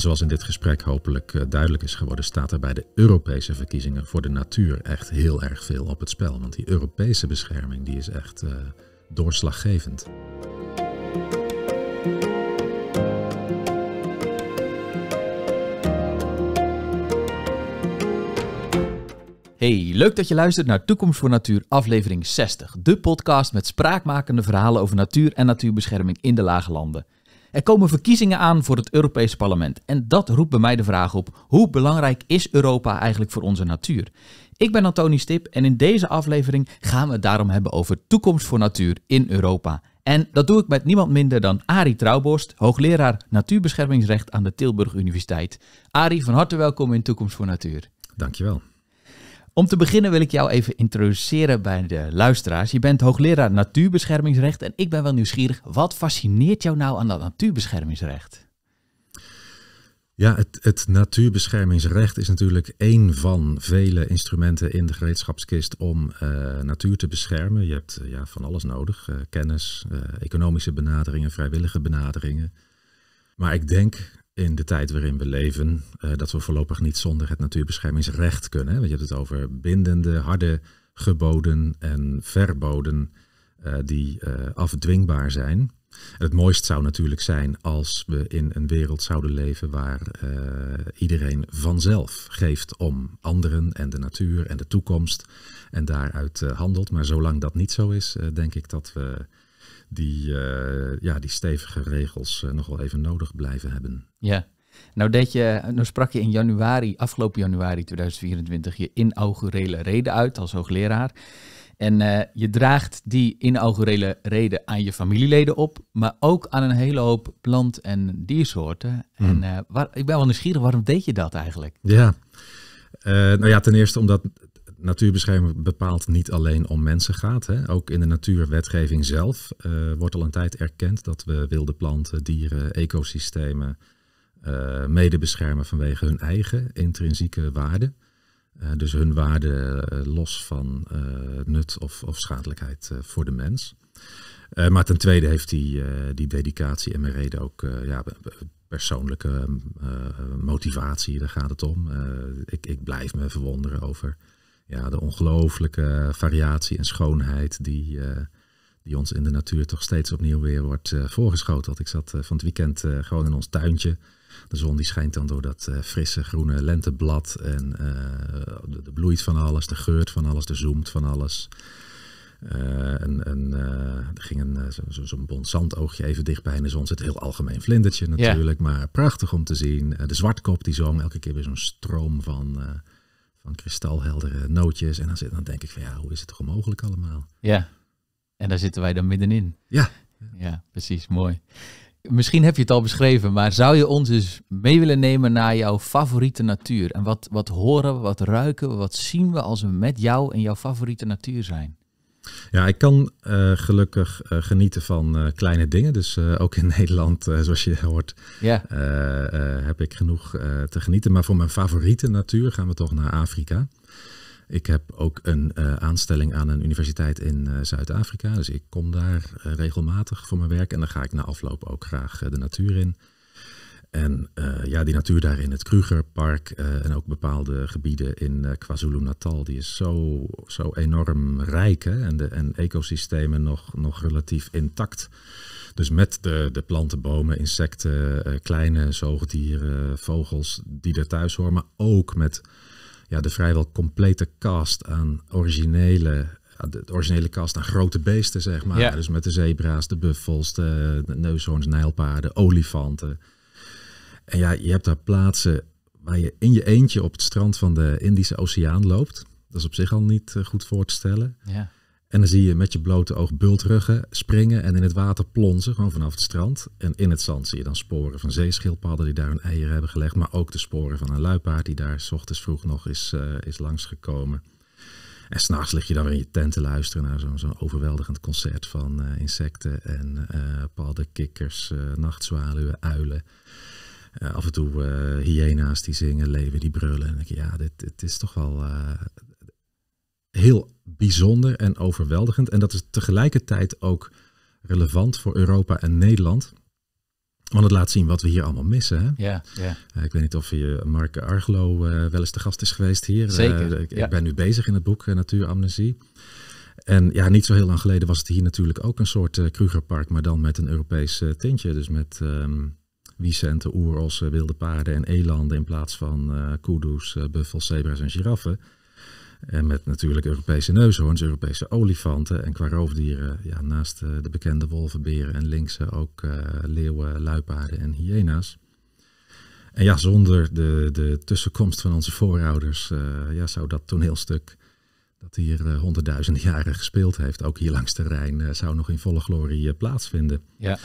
zoals in dit gesprek hopelijk eh, duidelijk is geworden, staat er bij de Europese verkiezingen voor de natuur echt heel erg veel op het spel. Want die Europese bescherming die is echt eh, doorslaggevend. Hey, leuk dat je luistert naar Toekomst voor Natuur, aflevering 60. De podcast met spraakmakende verhalen over natuur en natuurbescherming in de Lage Landen. Er komen verkiezingen aan voor het Europese parlement. En dat roept bij mij de vraag op: hoe belangrijk is Europa eigenlijk voor onze natuur? Ik ben Antonie Stip en in deze aflevering gaan we het daarom hebben over toekomst voor natuur in Europa. En dat doe ik met niemand minder dan Arie Trouwborst, hoogleraar natuurbeschermingsrecht aan de Tilburg Universiteit. Arie, van harte welkom in Toekomst voor Natuur. Dankjewel. Om te beginnen wil ik jou even introduceren bij de luisteraars. Je bent hoogleraar natuurbeschermingsrecht en ik ben wel nieuwsgierig. Wat fascineert jou nou aan dat natuurbeschermingsrecht? Ja, het, het, natuurbeschermingsrecht is natuurlijk één van vele instrumenten in de gereedschapskist om eh, natuur te beschermen. Je hebt ja, van alles nodig: eh, kennis, eh, economische benaderingen, vrijwillige benaderingen. Maar ik denk in de tijd waarin we leven, eh, dat we voorlopig niet zonder het natuurbeschermingsrecht kunnen. Hè? Want je hebt het over bindende, harde geboden en verboden eh, die eh, afdwingbaar zijn. En het mooist zou natuurlijk zijn als we in een wereld zouden leven waar iedereen vanzelf geeft om anderen en de natuur en de toekomst en daaruit handelt. Maar zolang dat niet zo is, denk ik dat we die, eh, ja, die stevige regels eh, nog wel even nodig blijven hebben. Ja. Nou, deed je, nou sprak je in januari, afgelopen januari 2024, je inaugurele reden uit als hoogleraar. En eh, je draagt die inaugurele reden aan je familieleden op, maar ook aan een hele hoop plant- en diersoorten. Hmm. En waar, ik ben wel nieuwsgierig, waarom deed je dat eigenlijk? Ja, nou ja, ten eerste omdat natuurbescherming bepaalt niet alleen om mensen gaat. Hè. Ook in de natuurwetgeving zelf eh, wordt al een tijd erkend dat we wilde planten, dieren, ecosystemen uh, mede beschermen vanwege hun eigen intrinsieke waarde. Eh, dus hun waarde los van nut of, of schadelijkheid voor de mens. maar ten tweede heeft die, die dedicatie en mijn reden ook ja, persoonlijke motivatie, daar gaat het om. ik, ik blijf me verwonderen over ja, de ongelooflijke variatie en schoonheid die, eh, die ons in de natuur toch steeds opnieuw weer wordt uh, eh, voorgeschoteld. Ik zat eh, van het weekend gewoon in ons tuintje. De zon die schijnt dan door dat frisse groene lenteblad en de, de, bloeit van alles, de geurt van alles, de zoemt van alles. en, en er ging een, zo'n zo, zo oogje zandoogje even dichtbij in de zon. Zit heel algemeen vlindertje natuurlijk, maar prachtig om te zien. de zwartkop die zong elke keer weer zo'n stroom van, van kristalheldere nootjes. En dan, zit, dan denk ik van ja, hoe is het toch mogelijk allemaal? Ja, en daar zitten wij dan middenin. Ja. Ja, precies, mooi. Misschien heb je het al beschreven, maar zou je ons dus mee willen nemen naar jouw favoriete natuur? En wat, wat horen we, wat ruiken we, wat zien we als we met jou in jouw favoriete natuur zijn? Ja, ik kan eh, gelukkig eh, genieten van eh, kleine dingen. Dus ook in Nederland, zoals je hoort, heb ik genoeg te genieten. Maar voor mijn favoriete natuur gaan we toch naar Afrika. Ik heb ook een aanstelling aan een universiteit in Zuid-Afrika. Dus ik kom daar regelmatig voor mijn werk. En dan ga ik na afloop ook graag de natuur in. En eh, ja, die natuur daar in het Krugerpark uh, en ook bepaalde gebieden in uh, KwaZulu-Natal, die is zo, zo enorm rijk En, de, en ecosystemen nog, nog relatief intact. Dus met de, de planten, bomen, insecten, kleine zoogdieren, vogels die er thuis horen, maar ook met ja, de vrijwel complete cast aan originele de originele kast aan grote beesten, zeg maar. Dus met de zebra's, de buffels, de, neushoorns, nijlpaarden, olifanten. En ja, je hebt daar plaatsen waar je in je eentje op het strand van de Indische Oceaan loopt. Dat is op zich al niet eh, goed voor te stellen. Ja. En dan zie je met je blote oog bultruggen springen en in het water plonzen, gewoon vanaf het strand. En in het zand zie je dan sporen van zeeschildpadden die daar hun eieren hebben gelegd. Maar ook de sporen van een luipaard die daar s ochtends vroeg nog is, eh, is langsgekomen. En s'nachts lig je dan weer in je tent te luisteren naar zo'n zo'n overweldigend concert van eh, insecten en uh, padden, kikkers, nachtzwaluwen, uilen. Eh, af en toe uh, hyena's die zingen, leeuwen die brullen. En ik, ja, dit, is toch wel eh, heel bijzonder en overweldigend. En dat is tegelijkertijd ook relevant voor Europa en Nederland. Want het laat zien wat we hier allemaal missen. Hè? Ja, ja. ik weet niet of je Mark Argelow wel eens te gast is geweest hier. Zeker, ik, ben nu bezig in het boek Natuuramnesie. En ja, niet zo heel lang geleden was het hier natuurlijk ook een soort Krugerpark, maar dan met een Europees tintje. Dus met ehm, Vicente oerossen, eh, wilde paarden en elanden in plaats van uh, eh, koedoes, eh, buffels, zebra's en giraffen. En met natuurlijk Europese neushoorns, Europese olifanten en qua roofdieren, ja, naast de bekende wolven, beren en linksen ook leeuwen, luipaarden en hyena's. En ja, zonder de, de tussenkomst van onze voorouders ja, zou dat toneelstuk dat hier uh, honderdduizenden jaren gespeeld heeft, ook hier langs terrein, uh, zou nog in volle glorie plaatsvinden. Ja.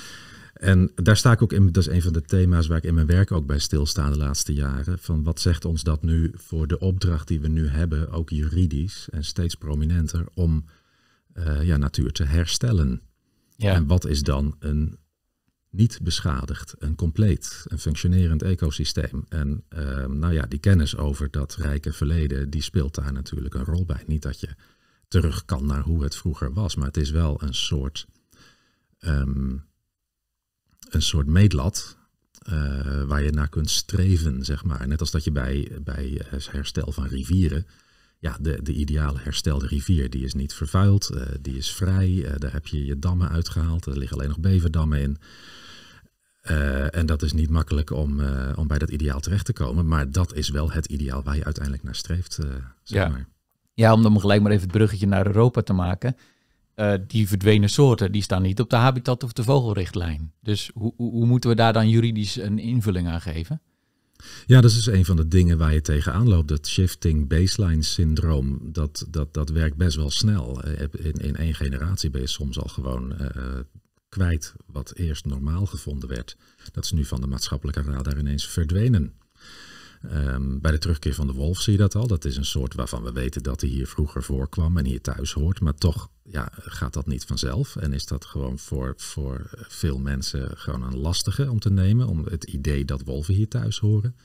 En daar sta ik ook in, dat is een van de thema's waar ik in mijn werk ook bij stilsta de laatste jaren. Van wat zegt ons dat nu voor de opdracht die we nu hebben, ook juridisch en steeds prominenter, om eh, ja, natuur te herstellen. Ja. En wat is dan een niet beschadigd, een compleet, een functionerend ecosysteem. En ehm, nou ja, die kennis over dat rijke verleden, die speelt daar natuurlijk een rol bij. Niet dat je terug kan naar hoe het vroeger was, maar het is wel een soort ehm, een soort meetlat eh, waar je naar kunt streven, zeg maar. Net als dat je bij, bij herstel van rivieren, ja, de, de ideale herstelde rivier, die is niet vervuild, eh, die is vrij, uh, daar heb je je dammen uitgehaald, er liggen alleen nog beverdammen in. en dat is niet makkelijk om, om bij dat ideaal terecht te komen, maar dat is wel het ideaal waar je uiteindelijk naar streeft, zeg ja. maar. Ja, om dan gelijk maar even het bruggetje naar Europa te maken. Eh, die verdwenen soorten, die staan niet op de habitat- of de vogelrichtlijn. Dus hoe, hoe, moeten we daar dan juridisch een invulling aan geven? Ja, dat is een van de dingen waar je tegenaan loopt. Dat shifting baseline syndroom, dat, dat, dat werkt best wel snel. Eh, in, in één generatie ben je soms al gewoon eh, kwijt wat eerst normaal gevonden werd. Dat is nu van de maatschappelijke radar ineens verdwenen. Ehm, bij de terugkeer van de wolf zie je dat al. Dat is een soort waarvan we weten dat hij hier vroeger voorkwam en hier thuis hoort. Maar toch ja, gaat dat niet vanzelf. En is dat gewoon voor, voor veel mensen gewoon een lastige om te nemen. Om het idee dat wolven hier thuis horen.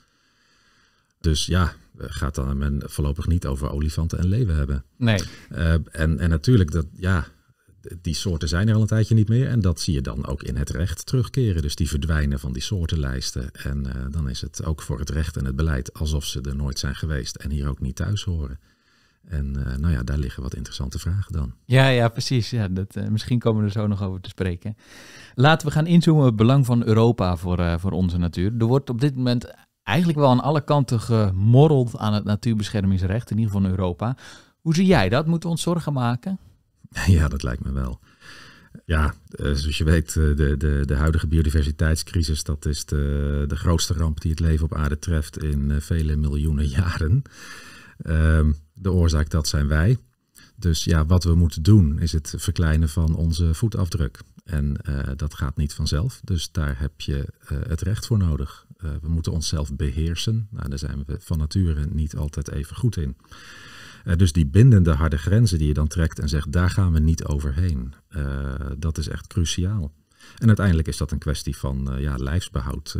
Dus ja, gaat dan men voorlopig niet over olifanten en leeuwen hebben. Nee. Ehm, en, en natuurlijk, dat, ja, die soorten zijn er al een tijdje niet meer. En dat zie je dan ook in het recht terugkeren. Dus die verdwijnen van die soortenlijsten. En eh, dan is het ook voor het recht en het beleid alsof ze er nooit zijn geweest en hier ook niet thuis horen. En eh, nou ja, daar liggen wat interessante vragen dan. Ja, ja precies. Ja, dat, eh, misschien komen we er zo nog over te spreken. Laten we gaan inzoomen op het belang van Europa voor, voor onze natuur. Er wordt op dit moment eigenlijk wel aan alle kanten gemorreld aan het natuurbeschermingsrecht, in ieder geval Europa. Hoe zie jij dat? Moeten we ons zorgen maken? Ja, dat lijkt me wel. Ja, eh, zoals je weet, eh, de, de, de huidige biodiversiteitscrisis, dat is de, de grootste ramp die het leven op aarde treft in eh, vele miljoenen jaren. Ehm, de oorzaak, dat zijn wij. Dus ja, wat we moeten doen is het verkleinen van onze voetafdruk. En dat gaat niet vanzelf, dus daar heb je het recht voor nodig. we moeten onszelf beheersen. Nou, daar zijn we van nature niet altijd even goed in. Eh, dus die bindende harde grenzen die je dan trekt en zegt, daar gaan we niet overheen. Eh, dat is echt cruciaal. En uiteindelijk is dat een kwestie van eh, ja, lijfsbehoud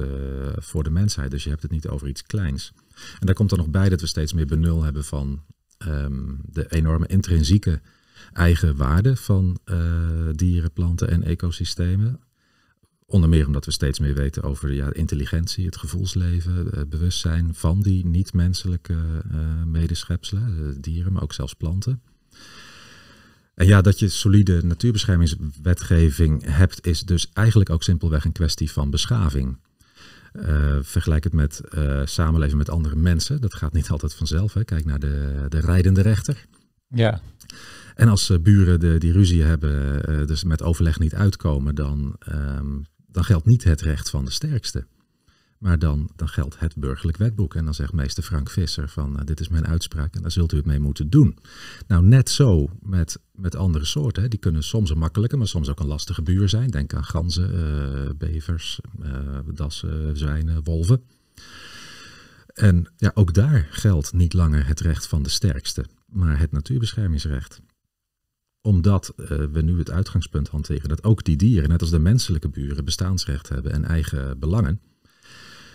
voor de mensheid. Dus je hebt het niet over iets kleins. En daar komt dan nog bij dat we steeds meer benul hebben van ehm, de enorme intrinsieke eigen waarde van dieren, planten en ecosystemen. Onder meer omdat we steeds meer weten over ja, intelligentie, het gevoelsleven, het eh, bewustzijn van die niet-menselijke uh, medeschepselen, eh, dieren, maar ook zelfs planten. En ja, dat je solide natuurbeschermingswetgeving hebt, is dus eigenlijk ook simpelweg een kwestie van beschaving. vergelijk het met uh, samenleven met andere mensen. Dat gaat niet altijd vanzelf. Hè. Kijk naar de, de rijdende rechter. Ja. En als buren de, die ruzie hebben, dus met overleg niet uitkomen, dan ehm, dan geldt niet het recht van de sterkste. Maar dan, dan geldt het burgerlijk wetboek. En dan zegt meester Frank Visser van eh, dit is mijn uitspraak en daar zult u het mee moeten doen. Nou, net zo met, met andere soorten. Hè. Die kunnen soms een makkelijke, maar soms ook een lastige buur zijn. Denk aan ganzen, eh, bevers, eh, dassen, zwijnen, wolven. En ja, ook daar geldt niet langer het recht van de sterkste, maar het natuurbeschermingsrecht omdat eh, we nu het uitgangspunt hanteren dat ook die dieren, net als de menselijke buren, bestaansrecht hebben en eigen belangen.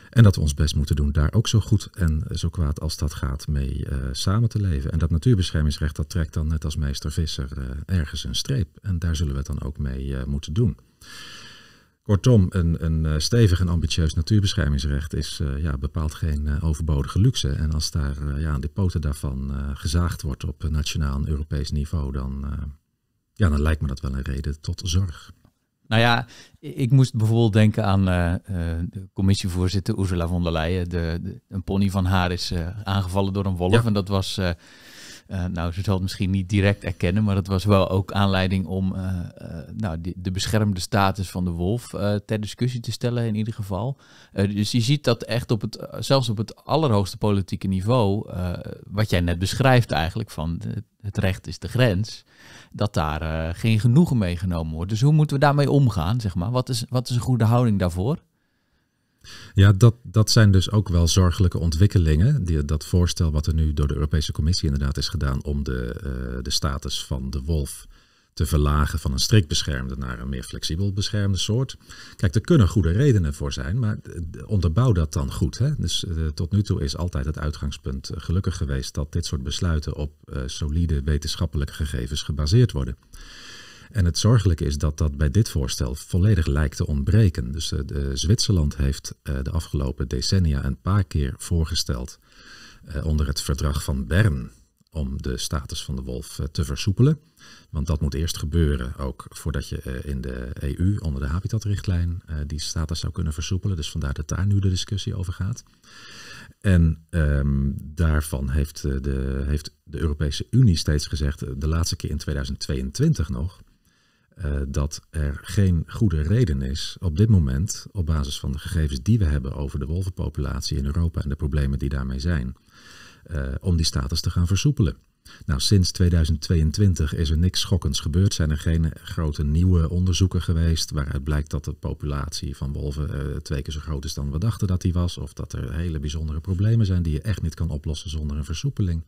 En dat we ons best moeten doen daar ook zo goed en zo kwaad als dat gaat mee eh, samen te leven. En dat natuurbeschermingsrecht, dat trekt dan net als meester Visser eh, ergens een streep. En daar zullen we het dan ook mee moeten doen. Kortom, een, een eh, stevig en ambitieus natuurbeschermingsrecht is eh, ja, bepaald geen eh, overbodige luxe. En als daar uh, ja, de poten daarvan gezaagd wordt op nationaal en Europees niveau, dan, ja, dan lijkt me dat wel een reden tot zorg. Nou ja, ik moest bijvoorbeeld denken aan de commissievoorzitter Ursula von der Leyen. De, een pony van haar is aangevallen door een wolf. En dat was eh, nou, ze zal het misschien niet direct erkennen, maar dat was wel ook aanleiding om eh, eh, nou, de, de, beschermde status van de wolf ter discussie te stellen in ieder geval. dus je ziet dat echt op het, zelfs op het allerhoogste politieke niveau, wat jij net beschrijft eigenlijk, van het recht is de grens, dat daar geen genoegen mee genomen wordt. Dus hoe moeten we daarmee omgaan, zeg maar? Wat is, wat is een goede houding daarvoor? Ja, dat, dat zijn dus ook wel zorgelijke ontwikkelingen. Die, dat voorstel wat er nu door de Europese Commissie inderdaad is gedaan om de, eh, de status van de wolf te verlagen van een strikt beschermde naar een meer flexibel beschermde soort. Kijk, er kunnen goede redenen voor zijn, maar onderbouw dat dan goed. Hè? Dus eh, tot nu toe is altijd het uitgangspunt eh, gelukkig geweest dat dit soort besluiten op solide wetenschappelijke gegevens gebaseerd worden. En het zorgelijke is dat dat bij dit voorstel volledig lijkt te ontbreken. Dus eh, de, eh, Zwitserland heeft eh, de afgelopen decennia een paar keer voorgesteld onder het verdrag van Bern om de status van de wolf te versoepelen. Want dat moet eerst gebeuren, ook voordat je in de EU onder de habitatrichtlijn die status zou kunnen versoepelen. Dus vandaar dat daar nu de discussie over gaat. En ehm, daarvan heeft de, heeft de Europese Unie steeds gezegd, de laatste keer in 2022 nog, eh, dat er geen goede reden is op dit moment, op basis van de gegevens die we hebben over de wolvenpopulatie in Europa en de problemen die daarmee zijn, eh, om die status te gaan versoepelen. Nou, sinds 2022 is er niks schokkends gebeurd. Zijn er geen grote nieuwe onderzoeken geweest waaruit blijkt dat de populatie van wolven eh, twee keer zo groot is dan we dachten dat die was. Of dat er hele bijzondere problemen zijn die je echt niet kan oplossen zonder een versoepeling.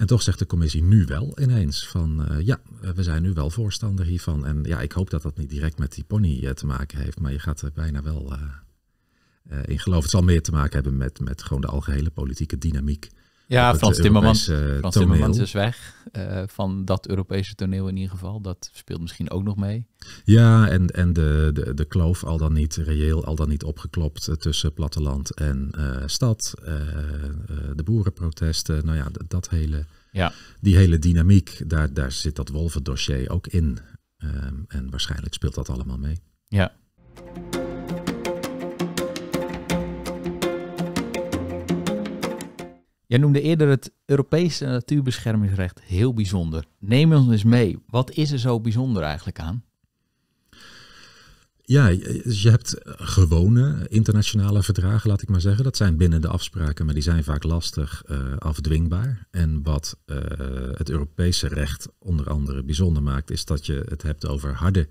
En toch zegt de commissie nu wel ineens van eh, ja, we zijn nu wel voorstander hiervan. En ja, ik hoop dat dat niet direct met die pony eh, te maken heeft, maar je gaat er bijna wel eh, in geloven. Het zal meer te maken hebben met, met gewoon de algehele politieke dynamiek ja, Frans Timmermans. Eh, Frans Timmermans is weg. Eh, van dat Europese toneel in ieder geval. Dat speelt misschien ook nog mee. Ja, en, en de, de, de kloof al dan niet reëel, al dan niet opgeklopt eh, tussen platteland en stad. de boerenprotesten, nou ja, dat, hele, ja. die hele dynamiek, daar, daar zit dat dossier ook in. Ehm, en waarschijnlijk speelt dat allemaal mee. Ja. Jij noemde eerder het Europese natuurbeschermingsrecht heel bijzonder. Neem ons eens mee. Wat is er zo bijzonder eigenlijk aan? Ja, je hebt gewone internationale verdragen, laat ik maar zeggen. Dat zijn binnen de afspraken, maar die zijn vaak lastig eh, afdwingbaar. En wat eh, het Europese recht onder andere bijzonder maakt, is dat je het hebt over harde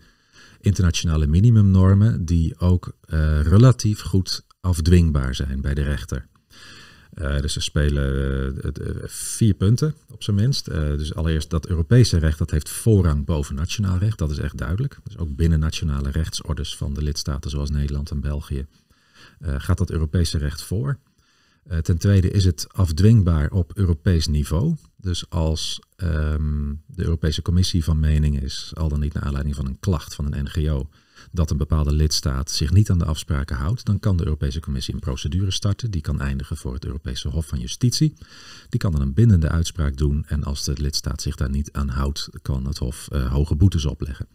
internationale minimumnormen, die ook eh, relatief goed afdwingbaar zijn bij de rechter. Eh, dus er spelen eh, eh, vier punten op zijn minst. dus allereerst dat Europese recht, dat heeft voorrang boven nationaal recht. Dat is echt duidelijk. Dus ook binnen nationale rechtsorders van de lidstaten zoals Nederland en België gaat dat Europese recht voor. ten tweede is het afdwingbaar op Europees niveau. Dus als ehm, de Europese Commissie van mening is, al dan niet naar aanleiding van een klacht van een NGO, dat een bepaalde lidstaat zich niet aan de afspraken houdt, dan kan de Europese Commissie een procedure starten. Die kan eindigen voor het Europese Hof van Justitie. Die kan dan een bindende uitspraak doen en als de lidstaat zich daar niet aan houdt, kan het Hof eh, hoge boetes opleggen.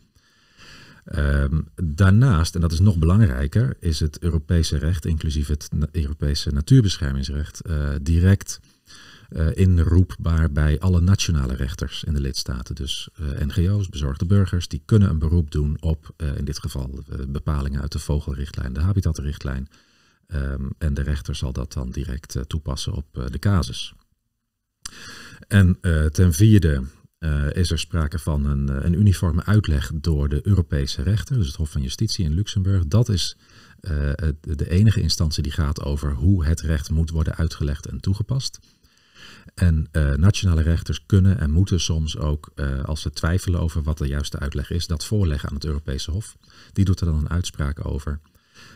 Ehm, daarnaast, en dat is nog belangrijker, is het Europese recht, inclusief het Europese natuurbeschermingsrecht, eh, direct eh, inroepbaar bij alle nationale rechters in de lidstaten. Dus eh, NGO's, bezorgde burgers, die kunnen een beroep doen op eh, in dit geval bepalingen uit de vogelrichtlijn, de habitatrichtlijn. Ehm, en de rechter zal dat dan direct toepassen op de casus. En ten vierde is er sprake van een, een, uniforme uitleg door de Europese rechter, dus het Hof van Justitie in Luxemburg. Dat is de enige instantie die gaat over hoe het recht moet worden uitgelegd en toegepast. En eh, nationale rechters kunnen en moeten soms ook, eh, als ze twijfelen over wat de juiste uitleg is, dat voorleggen aan het Europese Hof. Die doet er dan een uitspraak over.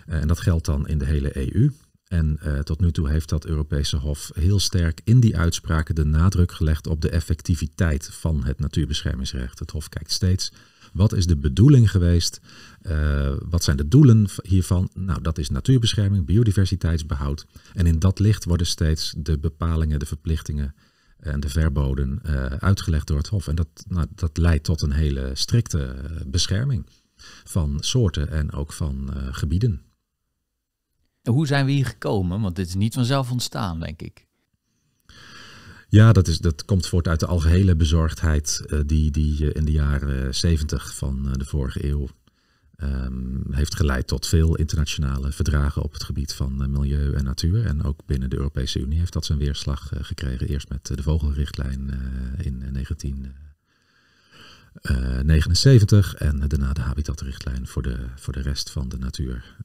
Eh, en dat geldt dan in de hele EU. En tot nu toe heeft dat Europese Hof heel sterk in die uitspraken de nadruk gelegd op de effectiviteit van het natuurbeschermingsrecht. Het Hof kijkt steeds wat is de bedoeling geweest? Eh, wat zijn de doelen hiervan? Nou, dat is natuurbescherming, biodiversiteitsbehoud. En in dat licht worden steeds de bepalingen, de verplichtingen eh, en de verboden eh, uitgelegd door het Hof. En dat, nou, dat leidt tot een hele strikte bescherming van soorten en ook van gebieden. hoe zijn we hier gekomen? Want dit is niet vanzelf ontstaan, denk ik. Ja, dat, is, dat komt voort uit de algehele bezorgdheid eh, die, die eh, in de jaren 70 van eh, de vorige eeuw ehm, heeft geleid tot veel internationale verdragen op het gebied van milieu en natuur. En ook binnen de Europese Unie heeft dat zijn weerslag gekregen. Eerst met de vogelrichtlijn in 19. 79 en daarna de habitatrichtlijn voor de, voor de rest van de natuur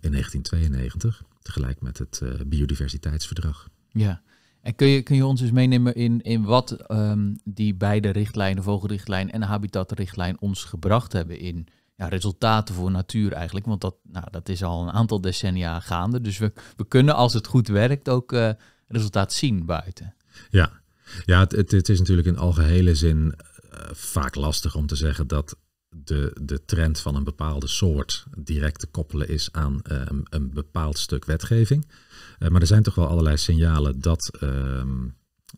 in 1992, tegelijk met het biodiversiteitsverdrag. Ja, en kun je, kun je ons eens meenemen in, in wat ehm, die beide richtlijnen, vogelrichtlijn en habitatrichtlijn, ons gebracht hebben in ja, resultaten voor natuur eigenlijk? Want dat, nou, dat is al een aantal decennia gaande. Dus we, we kunnen, als het goed werkt, ook eh, resultaat zien buiten. Ja, ja het, het, is natuurlijk in algehele zin eh, vaak lastig om te zeggen dat de, de trend van een bepaalde soort direct te koppelen is aan ehm, een, bepaald stuk wetgeving. Eh, maar er zijn toch wel allerlei signalen dat, ehm,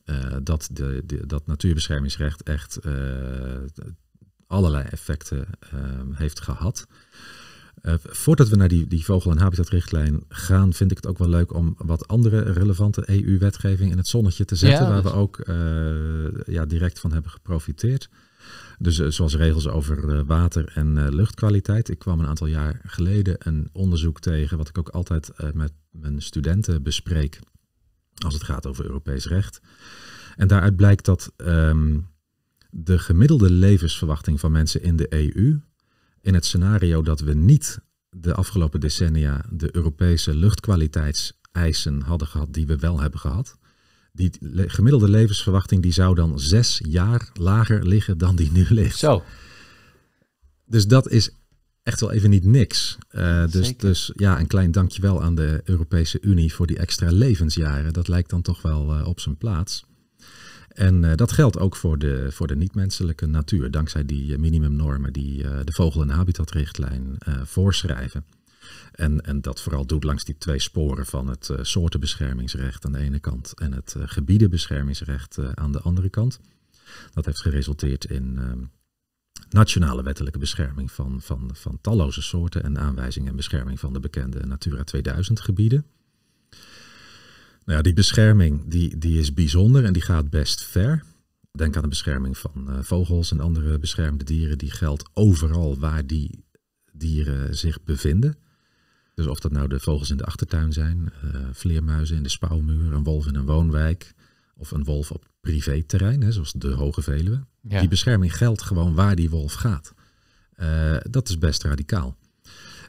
eh, dat, de, de, dat natuurbeschermingsrecht echt eh, allerlei effecten ehm, heeft gehad. voordat we naar die, die vogel- en habitatrichtlijn gaan, vind ik het ook wel leuk om wat andere relevante EU-wetgeving in het zonnetje te zetten, waar we ook ja, direct van hebben geprofiteerd. Dus eh, zoals regels over eh, water en eh, luchtkwaliteit. Ik kwam een aantal jaar geleden een onderzoek tegen, wat ik ook altijd met mijn studenten bespreek als het gaat over Europees recht. En daaruit blijkt dat ehm, de gemiddelde levensverwachting van mensen in de EU, in het scenario dat we niet de afgelopen decennia de Europese luchtkwaliteitseisen hadden gehad die we wel hebben gehad, die gemiddelde levensverwachting die zou dan zes jaar lager liggen dan die nu ligt. Zo. Dus dat is echt wel even niet niks. Eh, dus, dus ja, een klein dankjewel aan de Europese Unie voor die extra levensjaren. Dat lijkt dan toch wel eh, op zijn plaats. En eh, dat geldt ook voor de, voor de niet-menselijke natuur, dankzij die minimumnormen die de Vogel- en Habitatrichtlijn voorschrijven. En, en dat vooral doet langs die twee sporen van het eh, soortenbeschermingsrecht aan de ene kant en het eh, gebiedenbeschermingsrecht eh, aan de andere kant. Dat heeft geresulteerd in ehm, nationale wettelijke bescherming van, van, van talloze soorten en aanwijzing en bescherming van de bekende Natura 2000 gebieden. Nou ja, die bescherming die, die is bijzonder en die gaat best ver. Denk aan de bescherming van vogels en andere beschermde dieren. Die geldt overal waar die dieren zich bevinden. Dus of dat nou de vogels in de achtertuin zijn, eh, vleermuizen in de spouwmuur, een wolf in een woonwijk of een wolf op privéterrein, hè, zoals de Hoge Veluwe. Die bescherming geldt gewoon waar die wolf gaat. Eh, dat is best radicaal.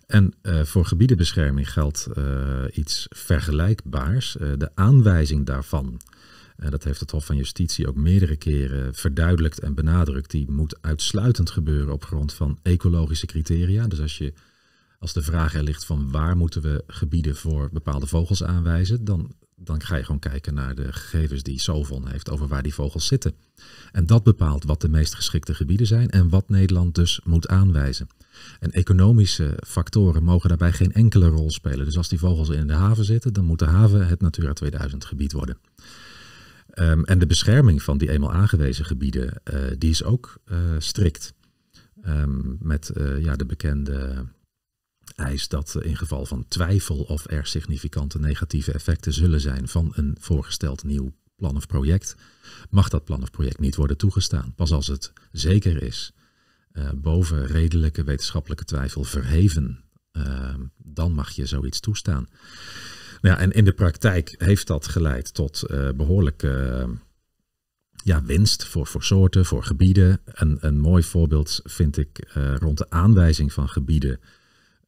En eh, voor gebiedenbescherming geldt iets vergelijkbaars. de aanwijzing daarvan, dat heeft het Hof van Justitie ook meerdere keren verduidelijkt en benadrukt, die moet uitsluitend gebeuren op grond van ecologische criteria. Dus als je als de vraag er ligt van waar moeten we gebieden voor bepaalde vogels aanwijzen, dan, dan ga je gewoon kijken naar de gegevens die Sovon heeft over waar die vogels zitten. En dat bepaalt wat de meest geschikte gebieden zijn en wat Nederland dus moet aanwijzen. En economische factoren mogen daarbij geen enkele rol spelen. Dus als die vogels in de haven zitten, dan moet de haven het Natura 2000 gebied worden. Ehm, en de bescherming van die eenmaal aangewezen gebieden, eh, die is ook eh, strikt. Ehm, met eh, ja, de bekende eist dat eh, in geval van twijfel of er significante negatieve effecten zullen zijn van een voorgesteld nieuw plan of project, mag dat plan of project niet worden toegestaan. Pas als het zeker is, eh, boven redelijke wetenschappelijke twijfel verheven, ehm, dan mag je zoiets toestaan. Nou ja, en in de praktijk heeft dat geleid tot eh, behoorlijke ehm, ja, winst voor, voor soorten, voor gebieden. een mooi voorbeeld vind ik rond de aanwijzing van gebieden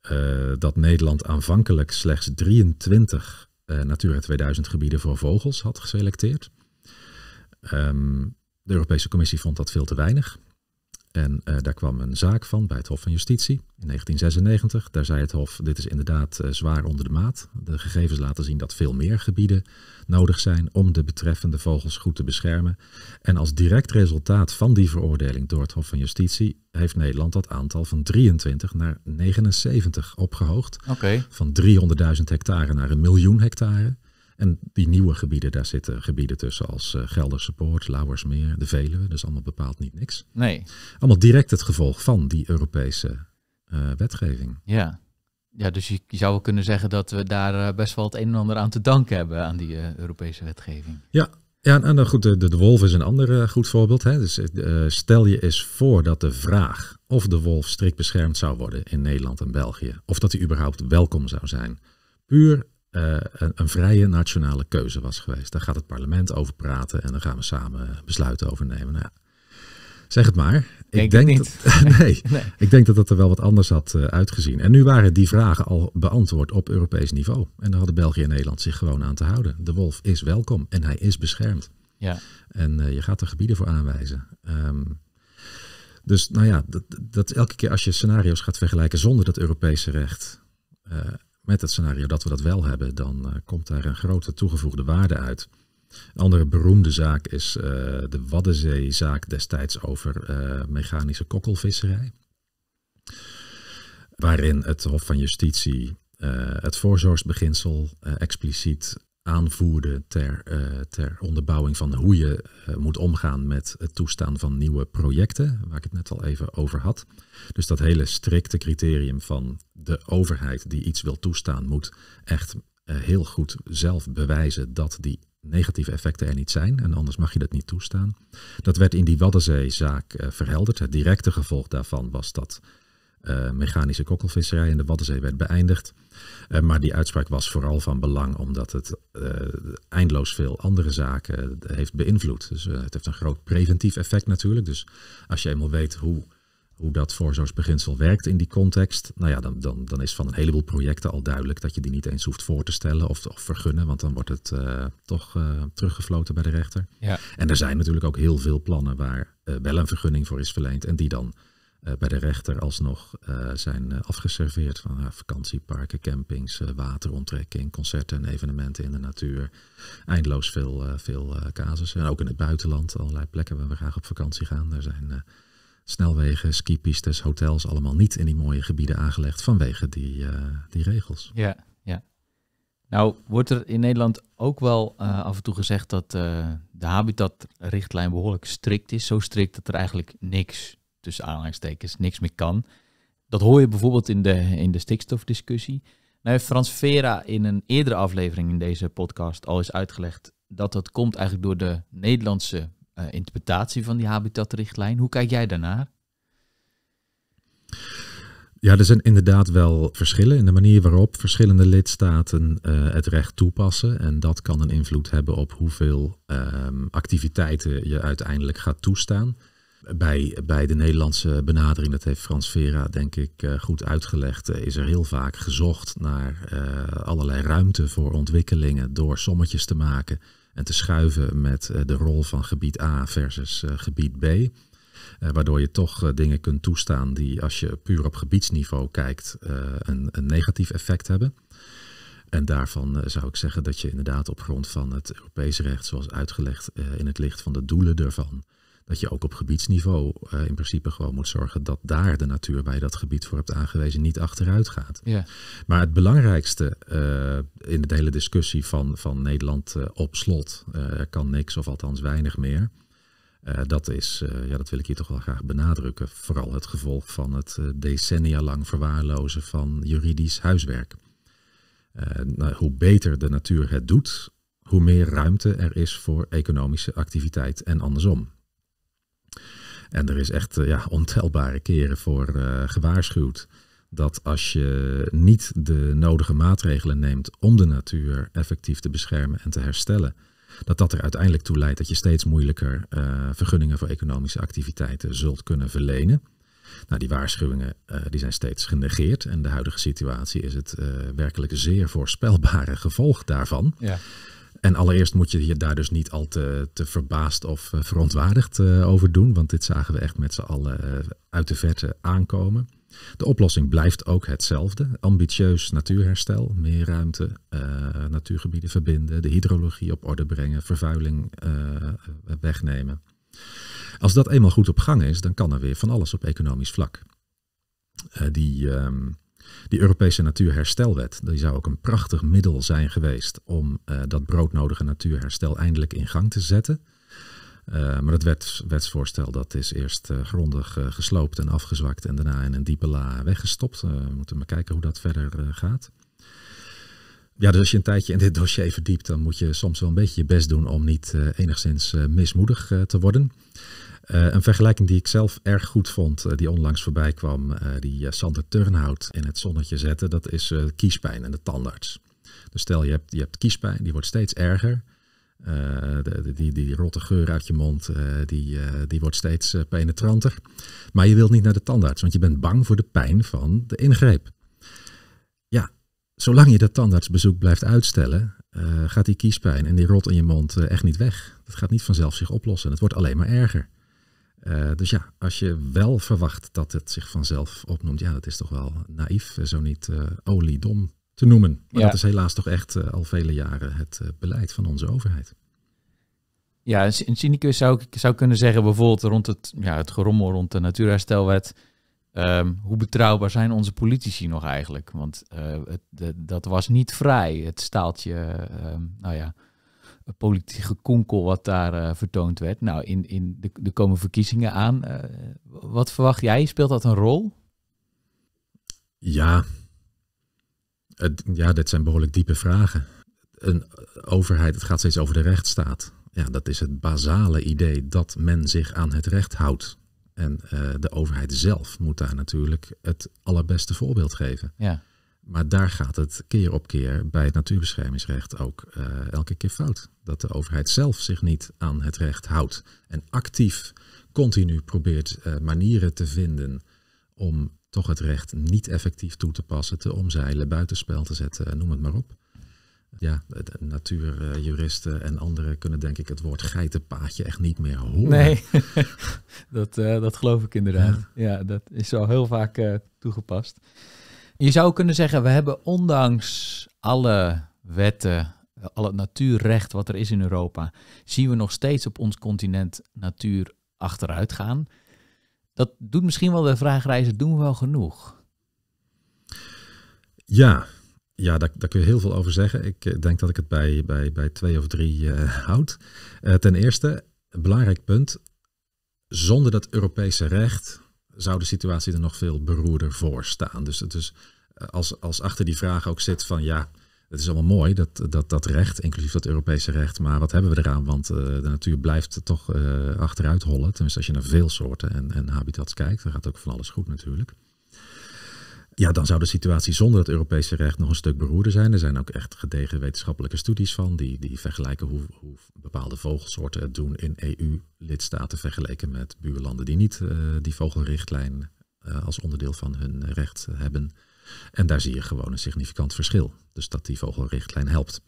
eh, dat Nederland aanvankelijk slechts 23 eh, Natura 2000 gebieden voor vogels had geselecteerd. Ehm, de Europese Commissie vond dat veel te weinig. En eh, daar kwam een zaak van bij het Hof van Justitie in 1996. Daar zei het Hof, dit is inderdaad eh, zwaar onder de maat. De gegevens laten zien dat veel meer gebieden nodig zijn om de betreffende vogels goed te beschermen. En als direct resultaat van die veroordeling door het Hof van Justitie heeft Nederland dat aantal van 23 naar 79 opgehoogd. Van 300.000 hectare naar een miljoen hectare. En die nieuwe gebieden, daar zitten gebieden tussen als eh, Gelderse Poort, Lauwersmeer, de Veluwe. Dus allemaal bepaald niet niks. Nee. Allemaal direct het gevolg van die Europese eh, wetgeving. Ja. Ja, dus je, zou wel kunnen zeggen dat we daar eh, best wel het een en ander aan te danken hebben aan die Europese wetgeving. Ja, ja en, dan goed, de, de, wolf is een ander goed voorbeeld. Hè. Dus, stel je eens voor dat de vraag of de wolf strikt beschermd zou worden in Nederland en België, of dat hij überhaupt welkom zou zijn, puur eh, een, een, vrije nationale keuze was geweest. Daar gaat het parlement over praten en dan gaan we samen besluiten over nemen. Nou, ja. Zeg het maar. ik denk Dat, nee, ik denk dat dat er wel wat anders had eh, uitgezien. En nu waren die vragen al beantwoord op Europees niveau. En daar hadden België en Nederland zich gewoon aan te houden. De wolf is welkom en hij is beschermd. Ja. En eh, je gaat er gebieden voor aanwijzen. Ehm, dus nou ja, dat, dat, elke keer als je scenario's gaat vergelijken zonder dat Europese recht met het scenario dat we dat wel hebben, dan eh, komt daar een grote toegevoegde waarde uit. Een andere beroemde zaak is eh, de Waddenzee-zaak destijds over eh, mechanische kokkelvisserij. Waarin het Hof van Justitie het voorzorgsbeginsel expliciet aanvoerde ter, eh, ter onderbouwing van hoe je eh, moet omgaan met het toestaan van nieuwe projecten, waar ik het net al even over had. Dus dat hele strikte criterium van de overheid die iets wil toestaan, moet echt eh, heel goed zelf bewijzen dat die negatieve effecten er niet zijn en anders mag je dat niet toestaan. Dat werd in die Waddenzeezaak verhelderd. Het directe gevolg daarvan was dat eh, mechanische kokkelvisserij in de Waddenzee werd beëindigd. Eh, maar die uitspraak was vooral van belang omdat het uh, eindeloos veel andere zaken heeft beïnvloed. Dus het heeft een groot preventief effect natuurlijk. Dus als je eenmaal weet hoe, hoe dat voorzorgsbeginsel werkt in die context, nou ja, dan, dan, dan is van een heleboel projecten al duidelijk dat je die niet eens hoeft voor te stellen of, of vergunnen, want dan wordt het toch teruggefloten bij de rechter. Ja. En er zijn natuurlijk ook heel veel plannen waar wel een vergunning voor is verleend en die dan eh, bij de rechter alsnog eh, zijn eh, afgeserveerd van vakantieparken, campings, wateronttrekking, concerten en evenementen in de natuur. Eindeloos veel, veel casussen. En ook in het buitenland, allerlei plekken waar we graag op vakantie gaan. Daar zijn snelwegen, skipistes, hotels, allemaal niet in die mooie gebieden aangelegd vanwege die, die regels. Ja, ja. Nou wordt er in Nederland ook wel af en toe gezegd dat de habitatrichtlijn behoorlijk strikt is. Zo strikt dat er eigenlijk niks tussen aanhalingstekens niks meer kan. Dat hoor je bijvoorbeeld in de, in de stikstofdiscussie. Nou heeft Frans Vera in een eerdere aflevering in deze podcast al eens uitgelegd dat dat komt eigenlijk door de Nederlandse eh, interpretatie van die habitatrichtlijn. Hoe kijk jij daarnaar? Ja, er zijn inderdaad wel verschillen in de manier waarop verschillende lidstaten eh, het recht toepassen. En dat kan een invloed hebben op hoeveel ehm, activiteiten je uiteindelijk gaat toestaan bij, bij de Nederlandse benadering, dat heeft Frans Vera denk ik eh, goed uitgelegd, eh, is er heel vaak gezocht naar eh, allerlei ruimte voor ontwikkelingen door sommetjes te maken en te schuiven met de rol van gebied A versus gebied B. waardoor je toch dingen kunt toestaan die, als je puur op gebiedsniveau kijkt, een, een, negatief effect hebben. En daarvan zou ik zeggen dat je inderdaad op grond van het Europese recht, zoals uitgelegd in het licht van de doelen ervan dat je ook op gebiedsniveau eh, in principe gewoon moet zorgen dat daar de natuur waar je dat gebied voor hebt aangewezen niet achteruit gaat. Ja. Maar het belangrijkste eh, in de hele discussie van, van Nederland eh, op slot, kan niks of althans weinig meer. dat is, ja, dat wil ik hier toch wel graag benadrukken, vooral het gevolg van het decennia lang verwaarlozen van juridisch huiswerk. Nou, hoe beter de natuur het doet, hoe meer ruimte er is voor economische activiteit en andersom. En er is echt eh, ja, ontelbare keren voor eh, gewaarschuwd dat als je niet de nodige maatregelen neemt om de natuur effectief te beschermen en te herstellen, dat dat er uiteindelijk toe leidt dat je steeds moeilijker eh, vergunningen voor economische activiteiten zult kunnen verlenen. Nou, die waarschuwingen die zijn steeds genegeerd en de huidige situatie is het uh, werkelijk zeer voorspelbare gevolg daarvan. Ja. En allereerst moet je je daar dus niet al te, te verbaasd of eh, verontwaardigd eh, over doen, want dit zagen we echt met z'n allen eh, uit de verte aankomen. De oplossing blijft ook hetzelfde. Ambitieus natuurherstel, meer ruimte, natuurgebieden verbinden, de hydrologie op orde brengen, vervuiling wegnemen. Als dat eenmaal goed op gang is, dan kan er weer van alles op economisch vlak. die, ehm, die Europese Natuurherstelwet die zou ook een prachtig middel zijn geweest om eh, dat broodnodige natuurherstel eindelijk in gang te zetten. Eh, maar het wetsvoorstel dat is eerst eh, grondig gesloopt en afgezwakt en daarna in een diepe la weggestopt. we moeten maar kijken hoe dat verder gaat. Ja, dus als je een tijdje in dit dossier verdiept, dan moet je soms wel een beetje je best doen om niet enigszins mismoedig te worden. Eh, een vergelijking die ik zelf erg goed vond, eh, die onlangs voorbij kwam, eh, die Sander Turnhout in het zonnetje zette, dat is kiespijn en de tandarts. Dus stel je hebt, je hebt kiespijn, die wordt steeds erger. Uh, de, de, die, die rotte geur uit je mond, die, die wordt steeds penetranter. Maar je wilt niet naar de tandarts, want je bent bang voor de pijn van de ingreep. Ja, zolang je dat tandartsbezoek blijft uitstellen, gaat die kiespijn en die rot in je mond echt niet weg. Dat gaat niet vanzelf zich oplossen. Het wordt alleen maar erger. Eh, dus ja, als je wel verwacht dat het zich vanzelf opnoemt, ja, dat is toch wel naïef, eh, zo niet uh, oliedom te noemen. Maar dat is helaas toch echt al vele jaren het beleid van onze overheid. Ja, een cynicus zou, ik zou kunnen zeggen, bijvoorbeeld rond het, ja, het gerommel rond de natuurherstelwet. Ehm, hoe betrouwbaar zijn onze politici nog eigenlijk? Want het, dat was niet vrij, het staaltje, um, nou ja, eh, politieke konkel wat daar eh, vertoond werd. Nou, in, in de, de komen verkiezingen aan. Eh, wat verwacht jij? Speelt dat een rol? Ja. Het, ja, dit zijn behoorlijk diepe vragen. Een overheid, het gaat steeds over de rechtsstaat. Ja, dat is het basale idee dat men zich aan het recht houdt. En de overheid zelf moet daar natuurlijk het allerbeste voorbeeld geven. Ja. Maar daar gaat het keer op keer bij het natuurbeschermingsrecht ook eh, elke keer fout. Dat de overheid zelf zich niet aan het recht houdt en actief continu probeert eh, manieren te vinden om toch het recht niet effectief toe te passen, te omzeilen, buitenspel te zetten, noem het maar op. Ja, natuurjuristen en anderen kunnen denk ik het woord geitenpaadje echt niet meer horen. Nee, dat, eh, dat geloof ik inderdaad. Ja. ja, dat is al heel vaak toegepast. Je zou kunnen zeggen, we hebben ondanks alle wetten, al het natuurrecht wat er is in Europa, zien we nog steeds op ons continent natuur achteruit gaan. Dat doet misschien wel de vraag reizen, doen we wel genoeg? Ja, ja daar, kun je heel veel over zeggen. Ik eh, denk dat ik het bij, bij, bij twee of drie eh, houd. Eh, ten eerste, belangrijk punt, zonder dat Europese recht zou de situatie er nog veel beroerder voor staan. Dus, eh, als, als achter die vraag ook zit van ja, het is allemaal mooi, dat, dat, dat recht, inclusief dat Europese recht, maar wat hebben we eraan? Want eh, de natuur blijft toch uh, achteruit hollen. Tenminste, als je naar veel soorten en, en habitats kijkt, dan gaat ook van alles goed natuurlijk. Ja, dan zou de situatie zonder het Europese recht nog een stuk beroerder zijn. Er zijn ook echt gedegen wetenschappelijke studies van, die, die vergelijken hoe, hoe bepaalde vogelsoorten het doen in EU-lidstaten vergeleken met buurlanden die niet eh, die vogelrichtlijn eh, als onderdeel van hun recht hebben. En daar zie je gewoon een significant verschil. Dus dat die vogelrichtlijn helpt.